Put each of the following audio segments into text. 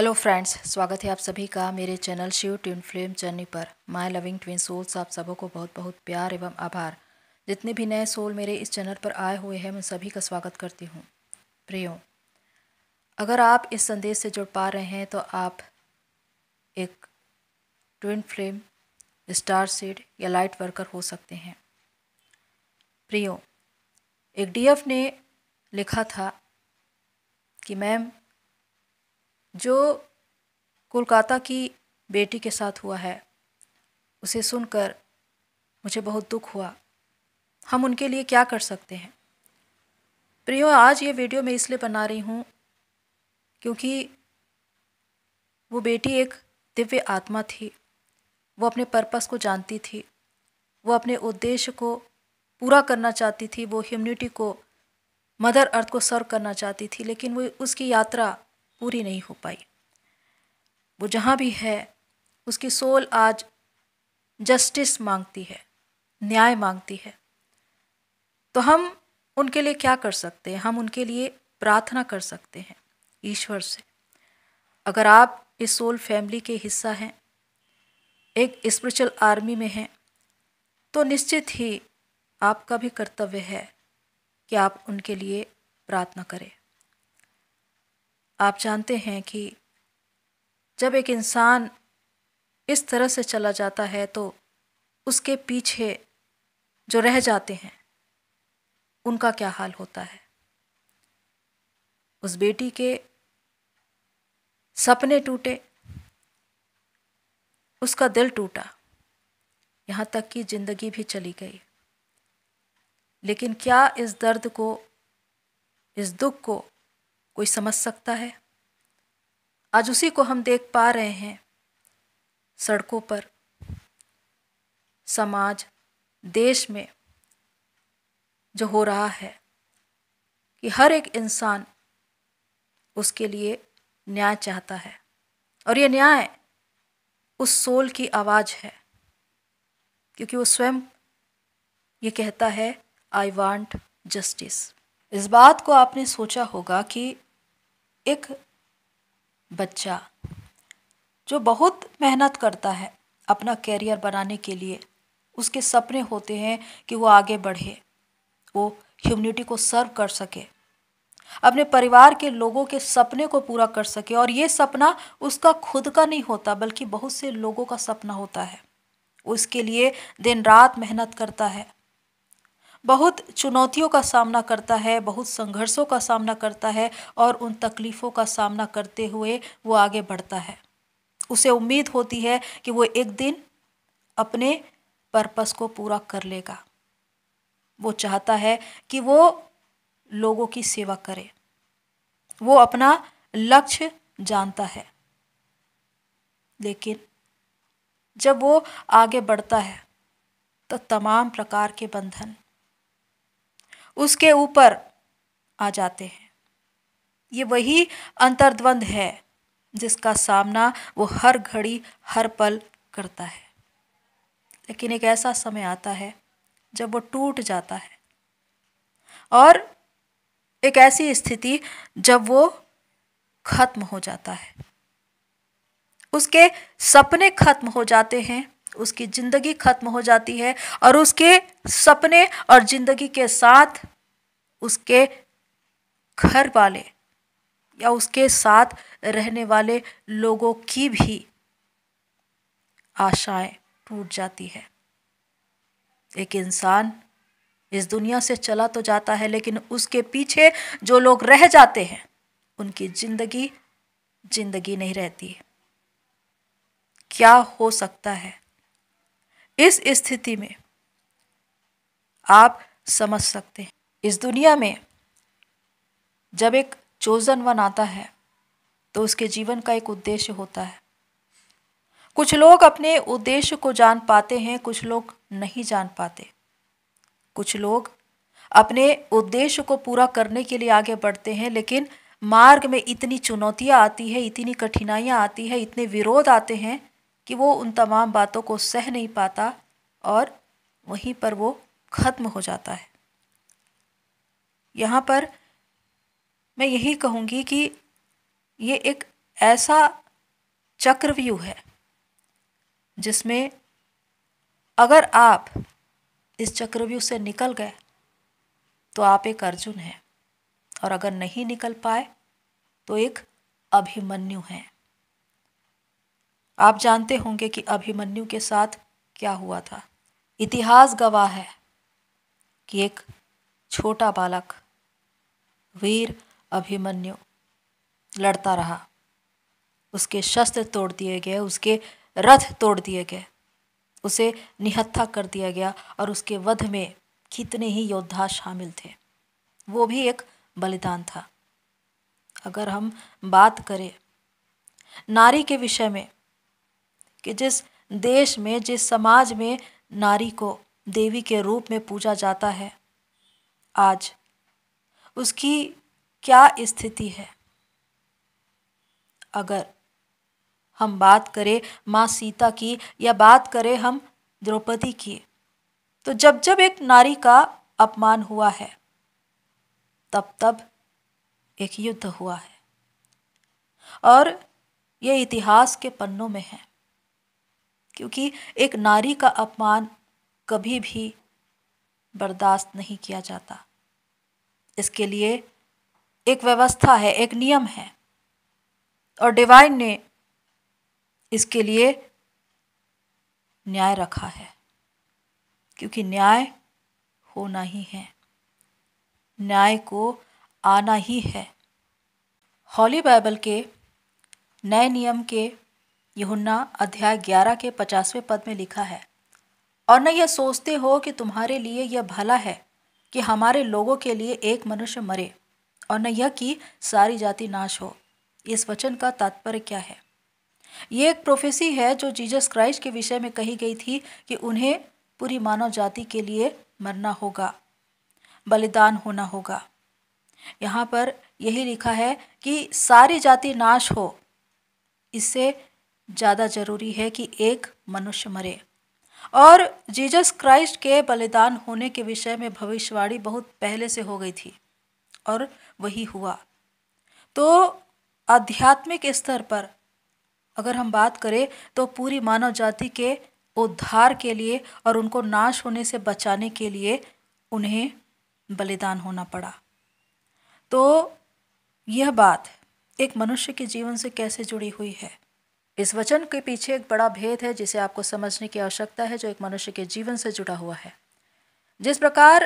hello friends स्वागत है आप सभी का मेरे channel Shiv twin flame journey पर माय लविंग ट्विन सोल्स आप सबों को बहुत बहुत प्यार एवं आभार जितने भी नए सोल मेरे इस चैनल पर आए हुए हैं मैं सभी का स्वागत करती हूँ प्रियो अगर आप इस संदेश से जुड़ पा रहे हैं तो आप एक ट्विन फ्लेम स्टार सीड या लाइट वर्कर हो सकते हैं प्रियो एक डी ने लिखा था कि मैम जो कोलकाता की बेटी के साथ हुआ है उसे सुनकर मुझे बहुत दुख हुआ हम उनके लिए क्या कर सकते हैं प्रियो आज ये वीडियो मैं इसलिए बना रही हूँ क्योंकि वो बेटी एक दिव्य आत्मा थी वो अपने पर्पस को जानती थी वो अपने उद्देश्य को पूरा करना चाहती थी वो ह्यूमनिटी को मदर अर्थ को सर्व करना चाहती थी लेकिन वो उसकी यात्रा पूरी नहीं हो पाई वो जहाँ भी है उसकी सोल आज जस्टिस मांगती है न्याय मांगती है तो हम उनके लिए क्या कर सकते हैं हम उनके लिए प्रार्थना कर सकते हैं ईश्वर से अगर आप इस सोल फैमिली के हिस्सा हैं एक स्पिरिचुअल आर्मी में हैं तो निश्चित ही आपका भी कर्तव्य है कि आप उनके लिए प्रार्थना करें आप जानते हैं कि जब एक इंसान इस तरह से चला जाता है तो उसके पीछे जो रह जाते हैं उनका क्या हाल होता है उस बेटी के सपने टूटे उसका दिल टूटा यहाँ तक कि ज़िंदगी भी चली गई लेकिन क्या इस दर्द को इस दुख को कोई समझ सकता है आज उसी को हम देख पा रहे हैं सड़कों पर समाज देश में जो हो रहा है कि हर एक इंसान उसके लिए न्याय चाहता है और ये न्याय उस सोल की आवाज़ है क्योंकि वो स्वयं ये कहता है आई वांट जस्टिस इस बात को आपने सोचा होगा कि एक बच्चा जो बहुत मेहनत करता है अपना कैरियर बनाने के लिए उसके सपने होते हैं कि वो आगे बढ़े वो ह्यूमनिटी को सर्व कर सके अपने परिवार के लोगों के सपने को पूरा कर सके और ये सपना उसका खुद का नहीं होता बल्कि बहुत से लोगों का सपना होता है उसके लिए दिन रात मेहनत करता है बहुत चुनौतियों का सामना करता है बहुत संघर्षों का सामना करता है और उन तकलीफ़ों का सामना करते हुए वो आगे बढ़ता है उसे उम्मीद होती है कि वो एक दिन अपने पर्पस को पूरा कर लेगा वो चाहता है कि वो लोगों की सेवा करे वो अपना लक्ष्य जानता है लेकिन जब वो आगे बढ़ता है तो तमाम प्रकार के बंधन उसके ऊपर आ जाते हैं ये वही अंतर्द्वंद है जिसका सामना वो हर घड़ी हर पल करता है लेकिन एक ऐसा समय आता है जब वो टूट जाता है और एक ऐसी स्थिति जब वो ख़त्म हो जाता है उसके सपने ख़त्म हो जाते हैं उसकी ज़िंदगी ख़त्म हो जाती है और उसके सपने और ज़िंदगी के साथ उसके घर वाले या उसके साथ रहने वाले लोगों की भी आशाएं टूट जाती है एक इंसान इस दुनिया से चला तो जाता है लेकिन उसके पीछे जो लोग रह जाते हैं उनकी ज़िंदगी ज़िंदगी नहीं रहती क्या हो सकता है इस स्थिति में आप समझ सकते हैं इस दुनिया में जब एक चोजन वन आता है तो उसके जीवन का एक उद्देश्य होता है कुछ लोग अपने उद्देश्य को जान पाते हैं कुछ लोग नहीं जान पाते कुछ लोग अपने उद्देश्य को पूरा करने के लिए आगे बढ़ते हैं लेकिन मार्ग में इतनी चुनौतियाँ आती है इतनी कठिनाइयाँ आती है इतने विरोध आते हैं कि वो उन तमाम बातों को सह नहीं पाता और वहीं पर वो ख़त्म हो जाता है यहाँ पर मैं यही कहूँगी कि ये एक ऐसा चक्रव्यूह है जिसमें अगर आप इस चक्रव्यूह से निकल गए तो आप एक अर्जुन हैं और अगर नहीं निकल पाए तो एक अभिमन्यु हैं आप जानते होंगे कि अभिमन्यु के साथ क्या हुआ था इतिहास गवाह है कि एक छोटा बालक वीर अभिमन्यु लड़ता रहा उसके शस्त्र तोड़ दिए गए उसके रथ तोड़ दिए गए उसे निहत्था कर दिया गया और उसके वध में कितने ही योद्धा शामिल थे वो भी एक बलिदान था अगर हम बात करें नारी के विषय में कि जिस देश में जिस समाज में नारी को देवी के रूप में पूजा जाता है आज उसकी क्या स्थिति है अगर हम बात करें माँ सीता की या बात करें हम द्रौपदी की तो जब जब एक नारी का अपमान हुआ है तब तब एक युद्ध हुआ है और ये इतिहास के पन्नों में है क्योंकि एक नारी का अपमान कभी भी बर्दाश्त नहीं किया जाता इसके लिए एक व्यवस्था है एक नियम है और डिवाइन ने इसके लिए न्याय रखा है क्योंकि न्याय होना ही है न्याय को आना ही है हॉली बाइबल के नए नियम के यहुन्ना अध्याय ग्यारह के पचासवें पद में लिखा है और न यह सोचते हो कि तुम्हारे लिए यह भला है कि हमारे लोगों के लिए एक मनुष्य मरे और न यह कि सारी जाति नाश हो इस वचन का तात्पर्य क्या है ये एक प्रोफेसी है जो जीजस क्राइस्ट के विषय में कही गई थी कि उन्हें पूरी मानव जाति के लिए मरना होगा बलिदान होना होगा यहाँ पर यही लिखा है कि सारी जाति नाश हो इससे ज़्यादा ज़रूरी है कि एक मनुष्य मरे और जीसस क्राइस्ट के बलिदान होने के विषय में भविष्यवाणी बहुत पहले से हो गई थी और वही हुआ तो आध्यात्मिक स्तर पर अगर हम बात करें तो पूरी मानव जाति के उद्धार के लिए और उनको नाश होने से बचाने के लिए उन्हें बलिदान होना पड़ा तो यह बात एक मनुष्य के जीवन से कैसे जुड़ी हुई है इस वचन के पीछे एक बड़ा भेद है जिसे आपको समझने की आवश्यकता है जो एक मनुष्य के जीवन से जुड़ा हुआ है जिस प्रकार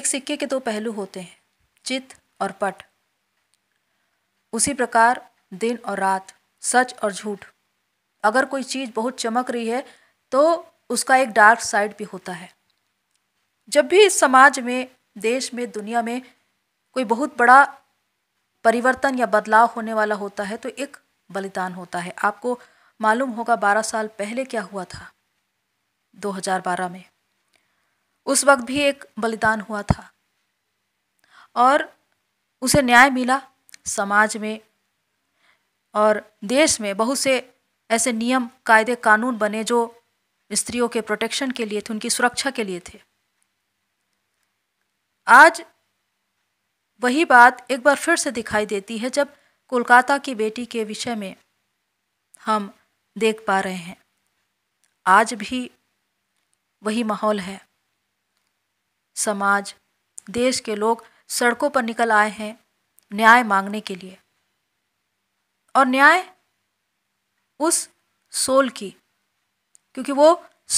एक सिक्के के दो पहलू होते हैं चित और पट उसी प्रकार दिन और रात सच और झूठ अगर कोई चीज़ बहुत चमक रही है तो उसका एक डार्क साइड भी होता है जब भी इस समाज में देश में दुनिया में कोई बहुत बड़ा परिवर्तन या बदलाव होने वाला होता है तो एक बलिदान होता है आपको मालूम होगा बारह साल पहले क्या हुआ था 2012 में उस वक्त भी एक बलिदान हुआ था और उसे न्याय मिला समाज में और देश में बहुत से ऐसे नियम कायदे कानून बने जो स्त्रियों के प्रोटेक्शन के लिए थे उनकी सुरक्षा के लिए थे आज वही बात एक बार फिर से दिखाई देती है जब कोलकाता की बेटी के विषय में हम देख पा रहे हैं आज भी वही माहौल है समाज देश के लोग सड़कों पर निकल आए हैं न्याय मांगने के लिए और न्याय उस सोल की क्योंकि वो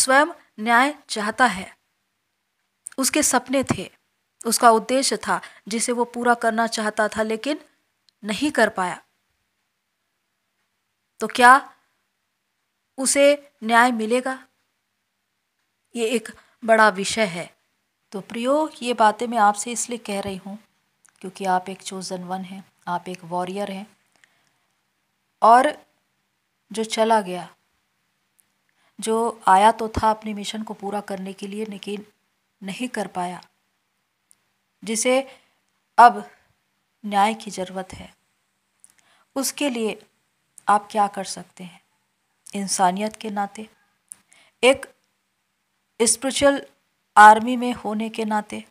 स्वयं न्याय चाहता है उसके सपने थे उसका उद्देश्य था जिसे वो पूरा करना चाहता था लेकिन नहीं कर पाया तो क्या उसे न्याय मिलेगा ये एक बड़ा विषय है तो प्रियो ये बातें मैं आपसे इसलिए कह रही हूँ क्योंकि आप एक चोजन वन हैं आप एक वॉरियर हैं और जो चला गया जो आया तो था अपने मिशन को पूरा करने के लिए लेकिन नहीं कर पाया जिसे अब न्याय की ज़रूरत है उसके लिए आप क्या कर सकते हैं इंसानियत के नाते एक स्पिरिचुअल आर्मी में होने के नाते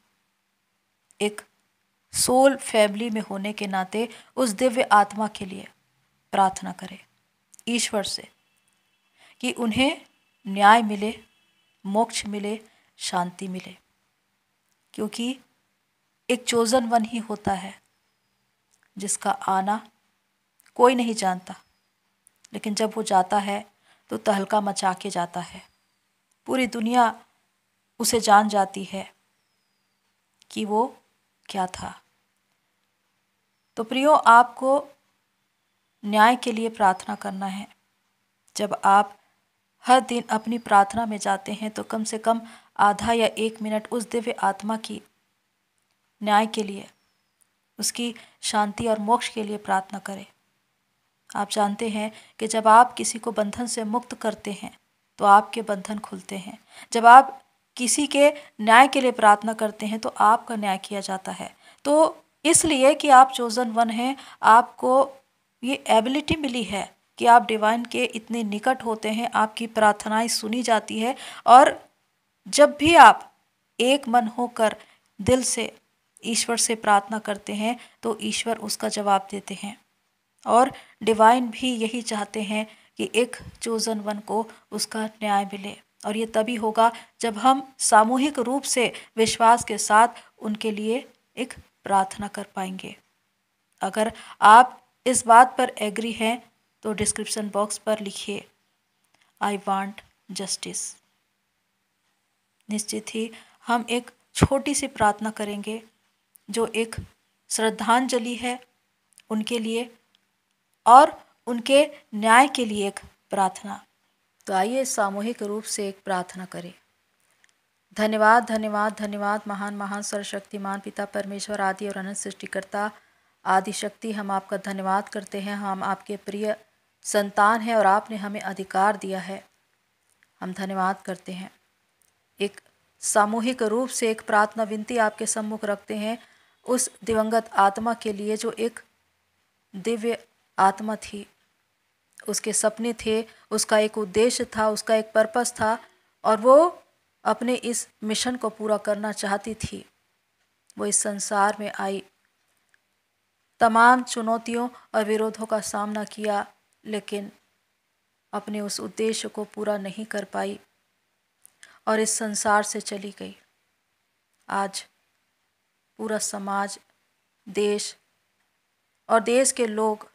एक सोल फैमिली में होने के नाते उस दिव्य आत्मा के लिए प्रार्थना करें ईश्वर से कि उन्हें न्याय मिले मोक्ष मिले शांति मिले क्योंकि एक चोजन वन ही होता है जिसका आना कोई नहीं जानता लेकिन जब वो जाता है तो तहलका मचा के जाता है पूरी दुनिया उसे जान जाती है कि वो क्या था तो प्रियो आपको न्याय के लिए प्रार्थना करना है जब आप हर दिन अपनी प्रार्थना में जाते हैं तो कम से कम आधा या एक मिनट उस दिव्य आत्मा की न्याय के लिए उसकी शांति और मोक्ष के लिए प्रार्थना करें आप जानते हैं कि जब आप किसी को बंधन से मुक्त करते हैं तो आपके बंधन खुलते हैं जब आप किसी के न्याय के लिए प्रार्थना करते हैं तो आपका न्याय किया जाता है तो इसलिए कि आप चोजन वन हैं आपको ये एबिलिटी मिली है कि आप डिवाइन के इतने निकट होते हैं आपकी प्रार्थनाएं सुनी जाती है और जब भी आप एक मन होकर दिल से ईश्वर से प्रार्थना करते हैं तो ईश्वर उसका जवाब देते हैं और डिवाइन भी यही चाहते हैं कि एक चोजन वन को उसका न्याय मिले और ये तभी होगा जब हम सामूहिक रूप से विश्वास के साथ उनके लिए एक प्रार्थना कर पाएंगे अगर आप इस बात पर एग्री हैं तो डिस्क्रिप्शन बॉक्स पर लिखिए आई वांट जस्टिस निश्चित ही हम एक छोटी सी प्रार्थना करेंगे जो एक श्रद्धांजलि है उनके लिए और उनके न्याय के लिए एक प्रार्थना तो आइए सामूहिक रूप से एक प्रार्थना करें धन्यवाद धन्यवाद धन्यवाद महान महान सर्वशक्तिमान पिता परमेश्वर आदि और अनंत सृष्टिकर्ता आदि शक्ति हम आपका धन्यवाद करते हैं हम आपके प्रिय संतान हैं और आपने हमें अधिकार दिया है हम धन्यवाद करते हैं एक सामूहिक रूप से एक प्रार्थना विनती आपके सम्मुख रखते हैं उस दिवंगत आत्मा के लिए जो एक दिव्य आत्मा थी उसके सपने थे उसका एक उद्देश्य था उसका एक पर्पस था और वो अपने इस मिशन को पूरा करना चाहती थी वो इस संसार में आई तमाम चुनौतियों और विरोधों का सामना किया लेकिन अपने उस उद्देश्य को पूरा नहीं कर पाई और इस संसार से चली गई आज पूरा समाज देश और देश के लोग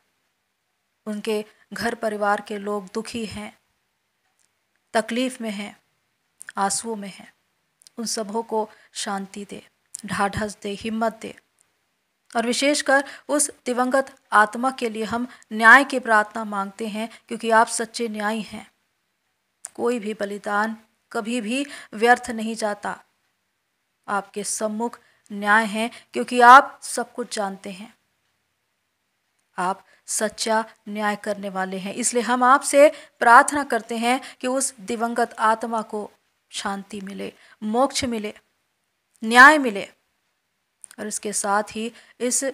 उनके घर परिवार के लोग दुखी हैं तकलीफ़ में हैं आंसुओं में हैं उन सबों को शांति दे ढाढ़स दे हिम्मत दे और विशेषकर उस दिवंगत आत्मा के लिए हम न्याय की प्रार्थना मांगते हैं क्योंकि आप सच्चे न्यायी हैं कोई भी बलिदान कभी भी व्यर्थ नहीं जाता आपके सम्मुख न्याय है क्योंकि आप सब कुछ जानते हैं आप सच्चा न्याय करने वाले हैं इसलिए हम आपसे प्रार्थना करते हैं कि उस दिवंगत आत्मा को शांति मिले मोक्ष मिले न्याय मिले और इसके साथ ही इस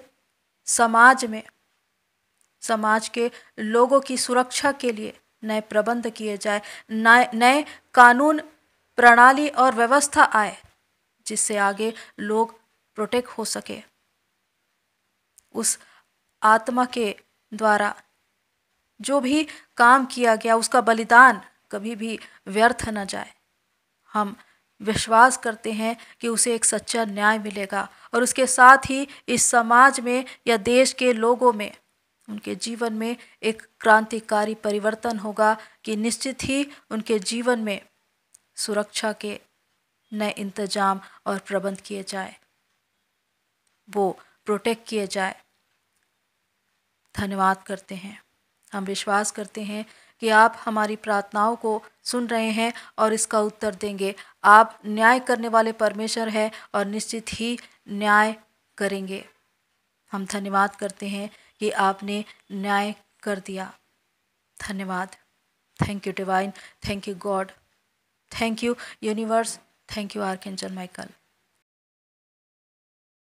समाज में समाज के लोगों की सुरक्षा के लिए नए प्रबंध किए जाए नए नए कानून प्रणाली और व्यवस्था आए जिससे आगे लोग प्रोटेक्ट हो सके उस आत्मा के द्वारा जो भी काम किया गया उसका बलिदान कभी भी व्यर्थ न जाए हम विश्वास करते हैं कि उसे एक सच्चा न्याय मिलेगा और उसके साथ ही इस समाज में या देश के लोगों में उनके जीवन में एक क्रांतिकारी परिवर्तन होगा कि निश्चित ही उनके जीवन में सुरक्षा के नए इंतजाम और प्रबंध किए जाए वो प्रोटेक्ट किया जाए धन्यवाद करते हैं हम विश्वास करते हैं कि आप हमारी प्रार्थनाओं को सुन रहे हैं और इसका उत्तर देंगे आप न्याय करने वाले परमेश्वर हैं और निश्चित ही न्याय करेंगे हम धन्यवाद करते हैं कि आपने न्याय कर दिया धन्यवाद thank you divine thank you God thank you universe thank you archangel Michael